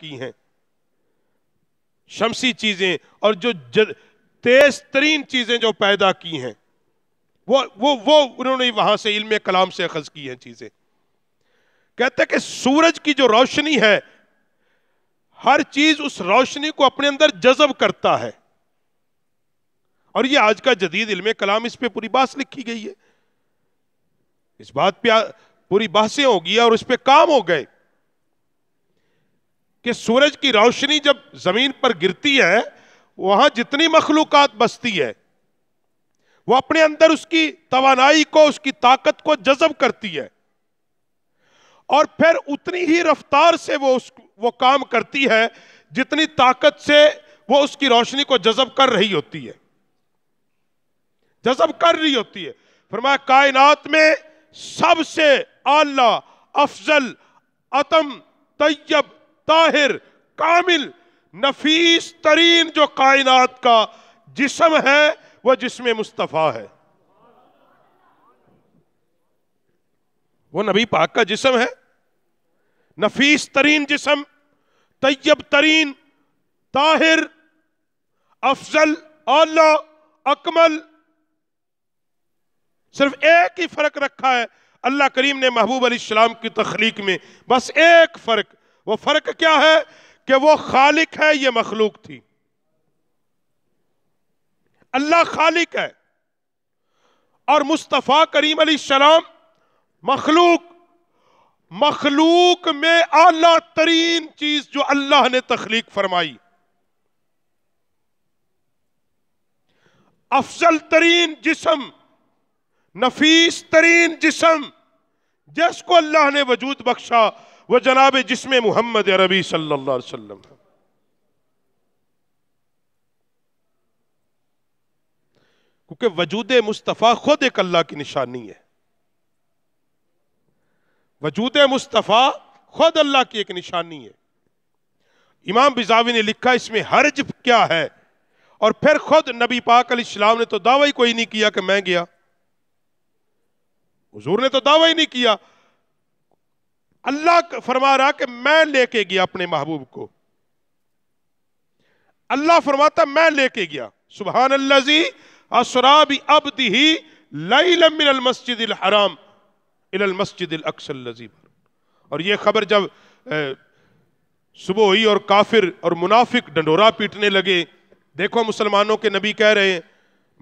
की हैं शमसी चीजें और जो तेज तरीन चीजें जो पैदा की हैं वो वो वो उन्होंने वहां से इल्म कलाम से अखज की हैं चीजें कहते कि सूरज की जो रोशनी है हर चीज उस रोशनी को अपने अंदर जज्ब करता है और ये आज का जदीद इल्म कलाम इस पे पूरी बात लिखी गई है इस बात पे पूरी बहसें होगी और उस पर काम हो गए कि सूरज की रोशनी जब जमीन पर गिरती है वहां जितनी मखलूकत बसती है वो अपने अंदर उसकी तोानाई को उसकी ताकत को जजब करती है और फिर उतनी ही रफ्तार से वो उस वो काम करती है जितनी ताकत से वो उसकी रोशनी को जजब कर रही होती है जजब कर रही होती है फरमाया कायनात में सबसे आला अफजल अतम तैयब ताहिर कामिल नफीस तरीन जो कायनात का जिसम है वह जिसमें मुस्तफ़ा है वो नबी पाक का जिसम है नफीस तरीन जिसम तय्यब तरीन ताहिर अफजल औला अकमल सिर्फ एक ही फर्क रखा है अल्लाह करीम ने महबूब अली की तख्लीक में बस एक फर्क वो फर्क क्या है कि वो खालिक है ये मखलूक थी अल्लाह खालिक है और मुस्तफ़ा करीम सलाम मखलूक मखलूक में आला तरीन चीज जो अल्लाह ने तखलीक फरमाई अफजल तरीन जिसम नफीस तरीन जिसम जिसको अल्लाह ने वजूद बख्शा वह जनाब जिसमें मोहम्मद अरबी सल्ला क्योंकि वजूद मुस्तफ़ा खुद एक अल्लाह की निशानी है वजूद मुस्तफ़ा खुद अल्लाह की एक निशानी है इमाम बिजावी ने लिखा इसमें हर्ज क्या है और फिर खुद नबी पाक इस्लाम ने तो दावा ही कोई नहीं किया कि मैं गया हजूर ने तो दावा ही नहीं किया अल्लाह फरमा रहा कि मैं लेके गया अपने महबूब को अल्लाह फरमाता मैं लेके गया सुबह अल्लाजी भी अब दी लईल मस्जिद हराम इल मस्जिद अक्सल लजीब और यह खबर जब सुबह हुई और काफिर और मुनाफिक डंडोरा पीटने लगे देखो मुसलमानों के नबी कह रहे हैं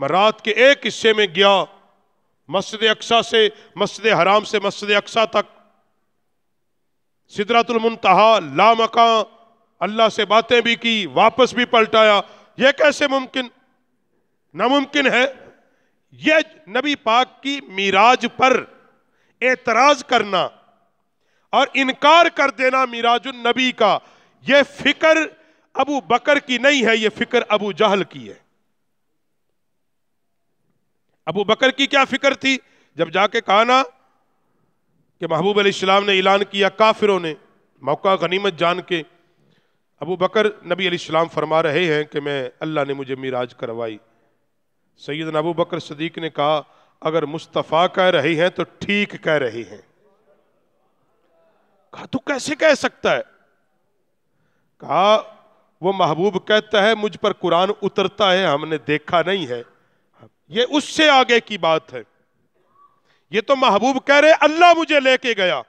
मैं रात के एक हिस्से में गया मस्जिद अक्सा से मस्जिद हराम से मस्जिद अक्सा तक सिदरातुलमतहा लामका अल्लाह से बातें भी की वापस भी पलटाया यह कैसे मुमकिन नामुमकिन है यह नबी पाक की मीराज पर एतराज करना और इनकार कर देना मीराज नबी का यह फिक्र अबू बकर की नहीं है यह फिक्र अबू जहल की है अबू बकर की क्या फिक्र थी जब जाके कहा ना कि महबूब अलैहिस्सलाम ने ऐलान किया काफिरों ने मौका गनीमत जान के अबू बकर नबी अलैहिस्सलाम फरमा रहे हैं कि मैं अल्लाह ने मुझे मीराज करवाई सैद अबू बकर सदीक ने कहा अगर मुस्तफ़ा कह रही हैं तो ठीक कह रही हैं कहा तू कैसे कह सकता है कहा वो महबूब कहता है मुझ पर कुरान उतरता है हमने देखा नहीं है ये उससे आगे की बात है ये तो महबूब कह रहे अल्लाह मुझे लेके गया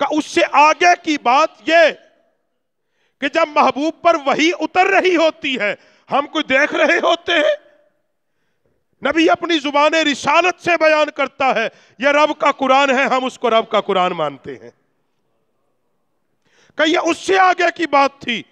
का उससे आगे की बात यह कि जब महबूब पर वही उतर रही होती है हम कोई देख रहे होते हैं नबी अपनी जुबान रिसालत से बयान करता है यह रब का कुरान है हम उसको रब का कुरान मानते हैं कहीं उससे आगे की बात थी